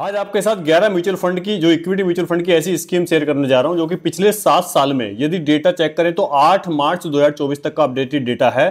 आज आपके साथ 11 म्यूचुअल फंड की जो इक्विटी म्यूचुअल फंड की ऐसी स्कीम शेयर करने जा रहा हूं जो कि पिछले सात साल में यदि डेटा चेक करें तो 8 मार्च 2024 तक का अपडेटेड डेटा है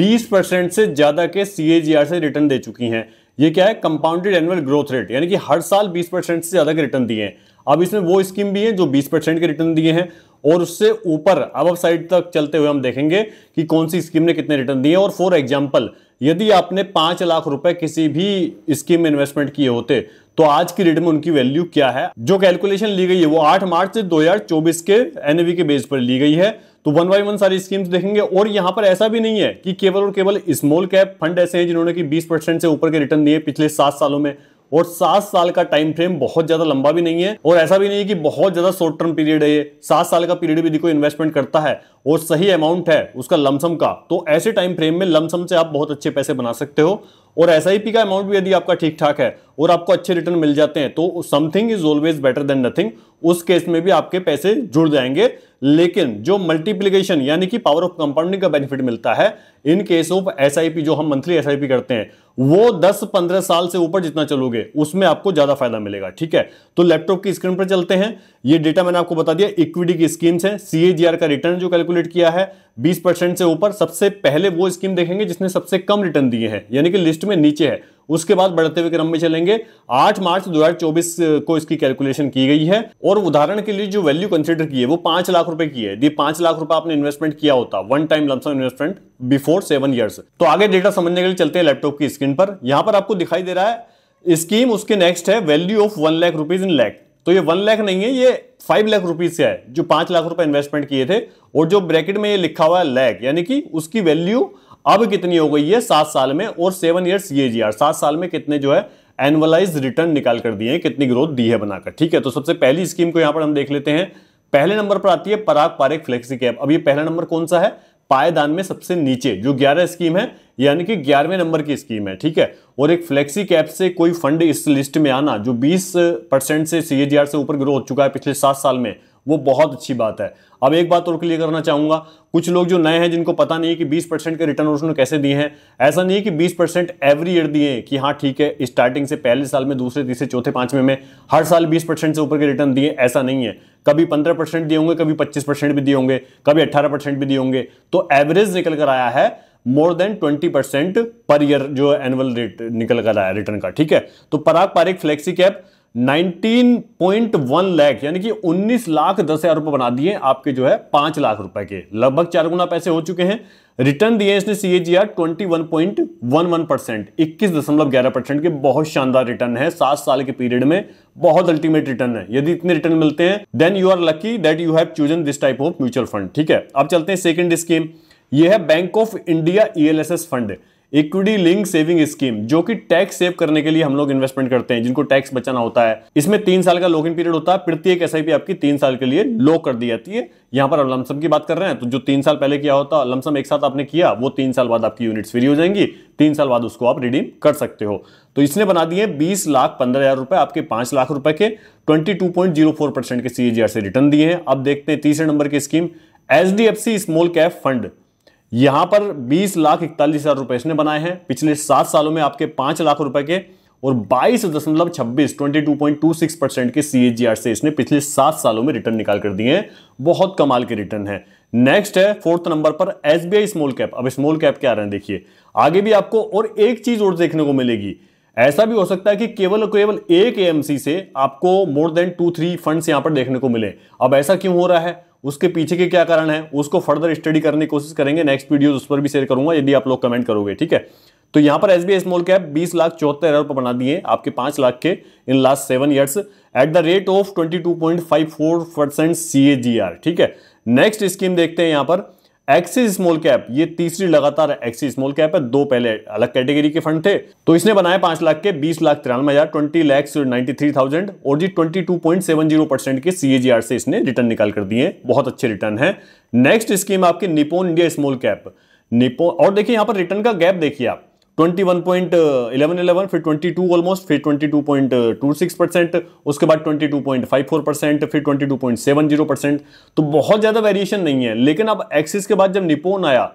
20 परसेंट से ज़्यादा के सी से रिटर्न दे चुकी हैं ये क्या है कंपाउंडेड एनुअल ग्रोथ रेट यानी कि हर साल 20 परसेंट से ज़्यादा के रिटर्न दिए हैं अब इसमें वो स्कीम भी है जो 20 परसेंट के रिटर्न दिए हैं और उससे ऊपर अब अब साइड तक चलते हुए हम देखेंगे कि कौन सी स्कीम ने कितने रिटर्न दिए और फॉर एग्जाम्पल यदि आपने पांच लाख रुपए किसी भी स्कीम में इन्वेस्टमेंट किए होते तो आज की डेट में उनकी वैल्यू क्या है जो कैलकुलेशन ली गई है वो 8 मार्च 2024 के एनएवी के बेस पर ली गई है तो वन बाई वन सारी स्कीम्स देखेंगे और यहां पर ऐसा भी नहीं है कि केवल और केवल स्मॉल कैप फंड ऐसे हैं जिन्होंने कि 20 परसेंट से ऊपर के रिटर्न दिए पिछले सात सालों में और सात साल का टाइम फ्रेम बहुत ज्यादा लंबा भी नहीं है और ऐसा भी नहीं है कि बहुत ज्यादा शॉर्ट टर्म पीरियड है ये सात साल का पीरियड भी देखो इन्वेस्टमेंट करता है और सही अमाउंट है उसका लमसम का तो ऐसे टाइम फ्रेम में लमसम से आप बहुत अच्छे पैसे बना सकते हो और एस का अमाउंट भी यदि आपका ठीक ठाक है और आपको अच्छे रिटर्न मिल जाते हैं तो something is always better than nothing उस केस में भी आपके पैसे जुड़ जाएंगे लेकिन जो मल्टीप्लीकेशन यानी कि पावर ऑफ कंपाउंडिंग का बेनिफिट मिलता है इन केस ऑफ एस जो हम मंथली एस करते हैं वो 10-15 साल से ऊपर जितना चलोगे उसमें आपको ज्यादा फायदा मिलेगा ठीक है तो लैपटॉप की स्क्रीन पर चलते हैं ये डेटा मैंने आपको बता दिया इक्विटी की स्कीम्स है सीएजीआर का रिटर्न जो कैलकुलेट किया है बीस परसेंट से ऊपर सबसे पहले वो स्कीम देखेंगे जिसने सबसे कम रिटर्न दिए हैं यानी कि लिस्ट लिस्ट में नीचे है उसके बाद बढ़ते हुए क्रम में चलेंगे 8 मार्च 2024 को इसकी कैलकुलेशन की गई है और उदाहरण के लिए जो वैल्यू कंसिडर की है वो पांच लाख रुपए की है पांच लाख रुपए आपने इन्वेस्टमेंट किया होता one time lump sum investment before seven years तो आगे डेटा समझने के लिए चलते हैं लैपटॉप की स्क्रीन पर यहां पर आपको दिखाई दे रहा है स्कीम उसके नेक्स्ट है value of one lakh rupees in lakh तो ये वन लाख नहीं है ये फाइव लाख रुपीज से है जो पांच लाख रुपए इन्वेस्टमेंट किए थे और जो ब्रैकेट में ये लिखा हुआ है लैख यानी कि उसकी वैल्यू अब कितनी हो गई है सात साल में और सेवन ईयर सीएजीआर सात साल में कितने जो है एनुअलाइज रिटर्न निकाल कर दिए कितनी ग्रोथ दी है बनाकर ठीक है तो सबसे पहली स्कीम को यहां पर हम देख लेते हैं पहले नंबर पर आती है पराग पारे फ्लेक्सी कैप अब ये पहला नंबर कौन सा है पायदान में सबसे नीचे जो ग्यारह स्कीम है यानी कि ग्यारहवें नंबर की स्कीम है ठीक है और एक फ्लेक्सी कैप से कोई फंड इस लिस्ट में आना जो 20 परसेंट से सीएजीआर से ऊपर ग्रो हो चुका है पिछले सात साल में वो बहुत अच्छी बात है अब एक बात और क्लियर करना चाहूंगा कुछ लोग जो नए हैं जिनको पता नहीं है कि 20 परसेंट के रिटर्न उन्होंने कैसे दिए हैं ऐसा नहीं है कि 20 परसेंट एवरी ईयर दिए कि हाँ ठीक है स्टार्टिंग से पहले साल में दूसरे तीसरे चौथे पांचवें में हर साल 20 परसेंट से ऊपर के रिटर्न दिए ऐसा नहीं है कभी पंद्रह परसेंट दिए होंगे कभी पच्चीस परसेंट भी दिए होंगे कभी अट्ठारह परसेंट भी दिए होंगे तो एवरेज निकल कर आया है more than twenty percent per year जो एनुअल रेट निकल कर आया रिटर्न का ठीक है तो पराग पारिक फ्लेक्सी कैप 19.1 लाख यानी कि 19 लाख दस हजार रुपए बना दिए आपके जो है पांच लाख रुपए के लगभग चार गुना पैसे हो चुके हैं रिटर्न दिए इसने C H R twenty one point one one percent इक्कीस दशमलव ग्यारह परसेंट के बहुत शानदार रिटर्न है सात साल के पीरियड में बहुत अल्टीमेट रिटर्न है यदि इतने रिटर्न मिलते हैं then you are lucky that you have chosen this type of mutual fund ठीक है अब चलते हैं सेकेंड स्कीम यह है bank of India E fund equity link saving scheme जो कि टैक्स सेव करने के लिए हम लोग इन्वेस्टमेंट करते हैं जिनको टैक्स बचाना होता है इसमें तीन साल का लॉक इन पीरियड होता है प्रत्येक तो एस आपकी तीन साल के लिए लॉक कर दी जाती है यहां पर लमसम की बात कर रहे हैं तो जो तीन साल पहले किया होता लमसम एक साथ आपने किया वो तीन साल बाद आपकी यूनिट्स फ्री हो जाएंगी तीन साल बाद उसको आप रिडीम कर सकते हो तो इसने बना दिए बीस लाख पंद्रह हजार रुपए आपके पांच लाख रुपए के twenty two point zero four percent के सीएजीआर से रिटर्न दिए हैं अब देखते हैं तीसरे नंबर की scheme H small cap fund यहां पर बीस लाख इकतालीस हजार रुपए इसने बनाए हैं पिछले सात सालों में आपके पांच लाख रुपए के और बाईस दशमलव छब्बीस twenty two point two six percent के सी से इसने पिछले सात सालों में रिटर्न निकाल कर दिए हैं बहुत कमाल के रिटर्न है नेक्स्ट है फोर्थ नंबर पर S B I small cap अब स्मॉल कैप क्या आ रहे हैं देखिए आगे भी आपको और एक चीज और देखने को मिलेगी ऐसा भी हो सकता है कि केवल केवल एक एएमसी से आपको more than two three funds यहां पर देखने को मिले अब ऐसा क्यों हो रहा है उसके पीछे के क्या कारण है उसको फर्दर स्टडी करने की कोशिश करेंगे नेक्स्ट वीडियोज उस पर भी शेयर करूंगा यदि आप लोग कमेंट करोगे ठीक है तो यहां पर एस बी स्मॉल कैप बीस लाख चौहत्तर हजार रुपये बना दिए आपके पांच लाख के in last seven years at the rate of twenty two point five four percent C A G R ठीक है नेक्स्ट स्कीम देखते हैं यहां पर एक्सिस स्मॉल कैप ये तीसरी लगातार एक्सिस स्मॉल कैप है दो पहले अलग कैटेगरी के फंड थे तो इसने बनाए पांच लाख के बीस लाख तिरानवे हजार twenty lakhs ninety three thousand और जी twenty two point seven zero percent के सीएजीआर से इसने रिटर्न निकाल कर दिए बहुत अच्छे रिटर्न है नेक्स्ट स्कीम आपकी निपोन इंडिया स्मॉल कैप निपो और देखिए यहां पर रिटर्न का गैप देखिए आप twenty one point eleven eleven फिर ट्वेंटी टू ऑलमोस्ट फिर twenty two point two six percent उसके बाद twenty two point five four percent फिर twenty two point seven zero percent तो बहुत ज़्यादा वेरिएशन नहीं है लेकिन अब एक्सिस के बाद जब निपोन आया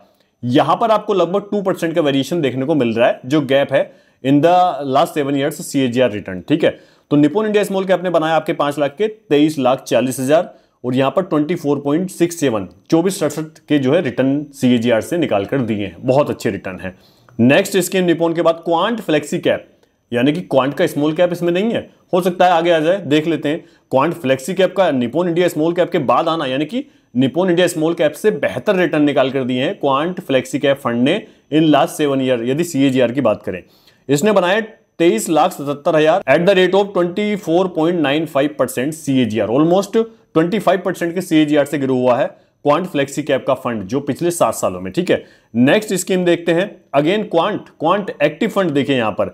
यहाँ पर आपको लगभग टू परसेंट का वेरिएशन देखने को मिल रहा है जो गैप है in the last seven years सी रिटर्न ठीक है तो निपोन इंडिया स्मॉल कैप ने बनाया आपके पांच लाख के तेईस लाख चालीस हजार और यहाँ पर twenty four point six seven चौबीस सड़सठ के जो है रिटर्न सी से निकाल कर दिए हैं बहुत अच्छे रिटर्न हैं नेक्स्ट इसके निपोन के बाद क्वांट फ्लेक्सी कैप यानी कि क्वांट का स्मॉल कैप इसमें नहीं है हो सकता है आगे आ जाए देख लेते हैं क्वांट फ्लेक्सी कैप का निपोन इंडिया स्मॉल कैप के बाद आना यानी कि निपोन इंडिया स्मॉल कैप से बेहतर रिटर्न निकाल कर दिए हैं क्वांट फ्लेक्सी कैप फंड ने इन लास्ट सेवन ईयर यदि सी की बात करें इसने बनाया तेईस लाख सतहत्तर हजार at the rate of twenty four point nine five percent सी ऑलमोस्ट ट्वेंटी फाइव परसेंट के सी से गिर हुआ है क्वांट फ्लेक्सी कैप का फंड जो पिछले सात सालों में ठीक है नेक्स्ट स्कीम देखते हैं again Quant Quant active fund देखिए यहां पर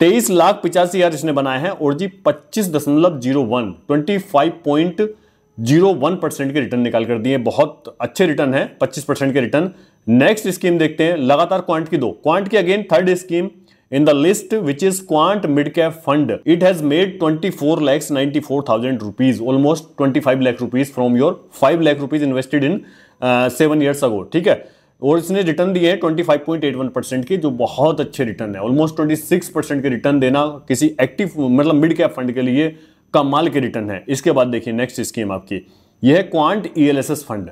तेईस लाख पिचासी हजार इसने बनाए हैं और जी पच्चीस दशमलव zero one twenty five point zero one percent के रिटर्न निकाल कर दिए बहुत अच्छे रिटर्न है पच्चीस परसेंट के रिटर्न नेक्स्ट स्कीम देखते हैं लगातार क्वांट की दो क्वांट की again third scheme in the list which is Quant Midcap Fund. It has made 24 lakhs 94,000 rupees, almost 25 lakh rupees from your 5 lakh rupees invested in seven uh, years ago ठीक है और इसने return दिए हैं 25.81 percent के जो बहुत अच्छे रिटर्न है ऑलमोस्ट 26 परसेंट के रिटर्न देना किसी एक्टिव मतलब मिड कैप फंड के लिए कमाल के रिटर्न है इसके बाद देखिए नेक्स्ट स्कीम आपकी यह है क्वांट ई फंड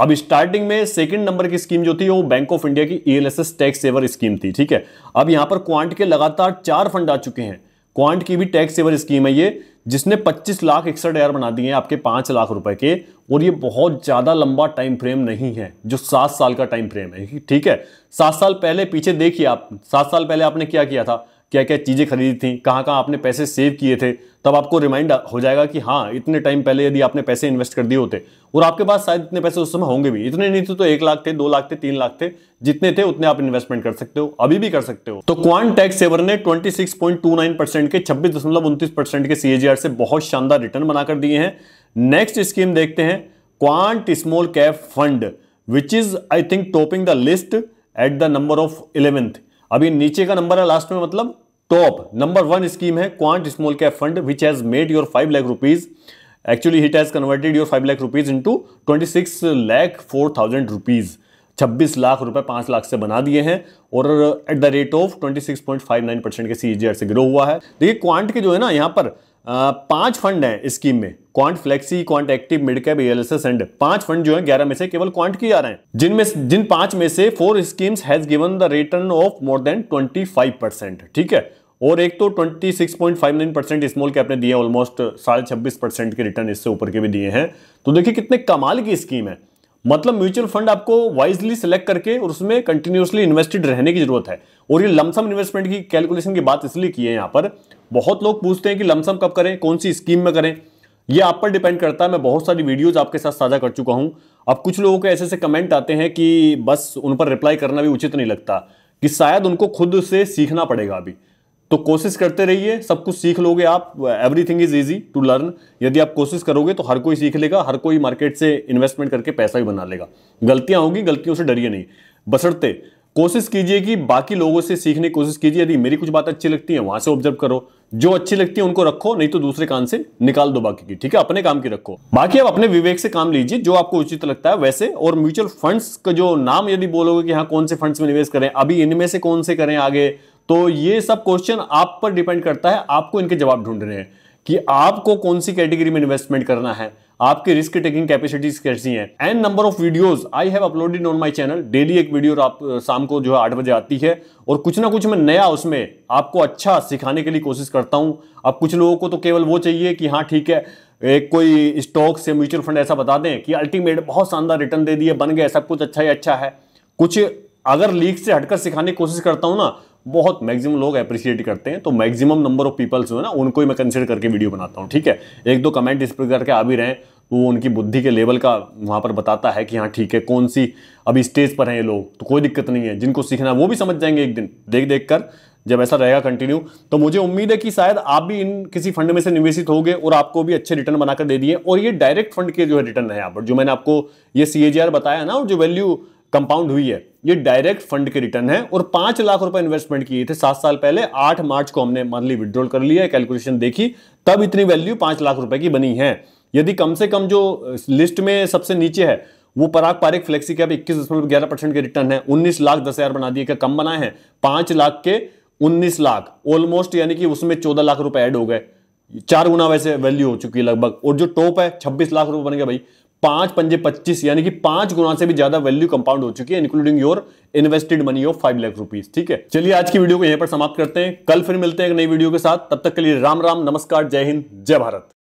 अब स्टार्टिंग में सेकंड नंबर की स्कीम जो थी वो बैंक ऑफ इंडिया की ईएलएसएस टैक्स सेवर स्कीम थी ठीक है अब यहां पर क्वांट के लगातार चार फंड आ चुके हैं क्वांट की भी टैक्स सेवर स्कीम है ये जिसने 25 लाख इकसठ हज़ार बना दिए हैं आपके पांच लाख रुपए के और ये बहुत ज़्यादा लंबा टाइम फ्रेम नहीं है जो सात साल का टाइम फ्रेम है ठीक है सात साल पहले पीछे देखिए आप सात साल पहले आपने क्या किया था क्या क्या चीज़ें खरीदी थी कहाँ कहाँ आपने पैसे सेव किए थे तब आपको रिमाइंड हो जाएगा कि हाँ इतने टाइम पहले यदि आपने पैसे इन्वेस्ट कर दिए होते और आपके पास शायद इतने पैसे उस समय होंगे भी इतने नहीं थे तो एक लाख थे दो लाख थे तीन लाख थे जितने थे उतने आप इन्वेस्टमेंट कर सकते हो अभी भी कर सकते हो तो क्वान टैक्स सेवर ने 26.29 परसेंट के छब्बीस दशमलव परसेंट के सीएजीआर से बहुत शानदार रिटर्न बनाकर दिए हैं नेक्स्ट स्कीम देखते हैं Quant small cap fund which is I think topping the list at the number of eleventh अभी नीचे का नंबर है लास्ट में मतलब टॉप नंबर वन स्कीम है Quant small cap fund which has made your five lakh rupees actually hit has converted your five lakh rupees into twenty six lakh four thousand rupees छब्बीस लाख रुपए पांच लाख से बना दिए हैं और at the rate of twenty six point five nine percent के सी e से ग्रो हुआ है देखिए क्वांट के जो है ना यहाँ पर पांच फंड हैं स्कीम में Quant flexi Quant active mid cap ELSS and पांच फंड जो है ग्यारह में से केवल क्वांट की आ रहे हैं जिनमें जिन पांच में से four schemes has given the return of more than twenty five percent ठीक है और एक तो 26.59 परसेंट स्मॉल कैप ने दिए ऑलमोस्ट साढ़े छब्बीस परसेंट के रिटर्न इससे ऊपर के भी दिए हैं तो देखिए कितने कमाल की स्कीम है मतलब म्यूचुअल फंड आपको वाइजली सिलेक्ट करके और उसमें कंटिन्यूसली इन्वेस्टेड रहने की जरूरत है और ये लमसम इन्वेस्टमेंट की कैलकुलेशन की बात इसलिए की है यहाँ पर बहुत लोग पूछते हैं कि लमसम कब करें कौन सी स्कीम में करें ये आप पर डिपेंड करता है मैं बहुत सारी वीडियोज आपके साथ साझा कर चुका हूँ अब कुछ लोगों के ऐसे ऐसे कमेंट आते हैं कि बस उन पर रिप्लाई करना भी उचित नहीं लगता कि शायद उनको खुद से सीखना पड़ेगा अभी तो कोशिश करते रहिए सब कुछ सीख लोगे आप everything is easy to learn यदि आप कोशिश करोगे तो हर कोई सीख लेगा हर कोई मार्केट से इन्वेस्टमेंट करके पैसा भी बना लेगा गलतियां होंगी गलतियों से डरिए नहीं बसरते कोशिश कीजिए कि बाकी लोगों से सीखने की कोशिश कीजिए यदि मेरी कुछ बात अच्छी लगती है वहां से ऑब्जर्व करो जो अच्छी लगती है उनको रखो नहीं तो दूसरे कान से निकाल दो बाकी की ठीक है अपने काम की रखो बाकी आप अपने विवेक से काम लीजिए जो आपको उचित लगता है वैसे और म्यूचुअल फंड्स का जो नाम यदि बोलोगे कि हाँ कौन से फंड्स में निवेश करें अभी इनमें से कौन से करें आगे तो ये सब क्वेश्चन आप पर डिपेंड करता है आपको इनके जवाब ढूंढने हैं कि आपको कौन सी कैटेगरी में इन्वेस्टमेंट करना है आपकी रिस्क टेकिंग कैपेसिटीज कैसी हैं and number of videos I have uploaded on my channel daily एक वीडियो आप शाम को जो है आठ बजे आती है और कुछ ना कुछ मैं नया उसमें आपको अच्छा सिखाने के लिए कोशिश करता हूं अब कुछ लोगों को तो केवल वो चाहिए कि हाँ ठीक है एक कोई स्टॉक से म्यूचुअल फंड ऐसा बता दें कि अल्टीमेट बहुत शानदार रिटर्न दे दिए बन गया सब कुछ अच्छा ही अच्छा है कुछ अगर लीक से हटकर सिखाने की कोशिश करता हूँ ना बहुत मैक्सिमम लोग अप्रिशिएट करते हैं तो मैक्सिमम नंबर ऑफ पीपल्स जो है ना उनको ही मैं कंसिडर करके वीडियो बनाता हूँ ठीक है एक दो कमेंट इस प्रकार के आ भी रहे हैं तो वो उनकी बुद्धि के लेवल का वहाँ पर बताता है कि हाँ ठीक है कौन सी अभी स्टेज पर हैं ये लोग तो कोई दिक्कत नहीं है जिनको सीखना वो भी समझ जाएंगे एक दिन देख देख कर जब ऐसा रहेगा कंटिन्यू तो मुझे उम्मीद है कि शायद आप भी इन किसी फंड में से निवेशित होगे और आपको भी अच्छे रिटर्न बनाकर दे दिए और ये डायरेक्ट फंड के जो है रिटर्न है यहाँ पर जो मैंने आपको ये सी बताया ना और जो वैल्यू कंपाउंड हुई है ये डायरेक्ट फंड के रिटर्न है और पांच लाख रुपए इन्वेस्टमेंट किए थे सात साल पहले आठ मार्च को हमने मंथली विड्रॉल कर लिया कैलकुलेशन देखी तब इतनी वैल्यू पांच लाख रुपए की बनी है यदि कम से कम जो लिस्ट में सबसे नीचे है वो पराग पारिक फ्लेक्सी कैप इक्कीस दशमलव ग्यारह परसेंट के रिटर्न है उन्नीस लाख दस हजार बना दिए क्या कम बनाए हैं पांच लाख के उन्नीस लाख ऑलमोस्ट यानी कि उसमें चौदह लाख रुपए ऐड हो गए चार गुना वैसे वैल्यू हो चुकी है लगभग और जो टॉप है छब्बीस लाख रुपए बन गया भाई पांच पंजे पच्चीस यानी कि पांच गुना से भी ज्यादा वैल्यू कंपाउंड हो चुकी है including your invested money of five lakh rupees ठीक है चलिए आज की वीडियो को यहीं पर समाप्त करते हैं कल फिर मिलते हैं एक नई वीडियो के साथ तब तक के लिए राम राम नमस्कार जय हिंद जय भारत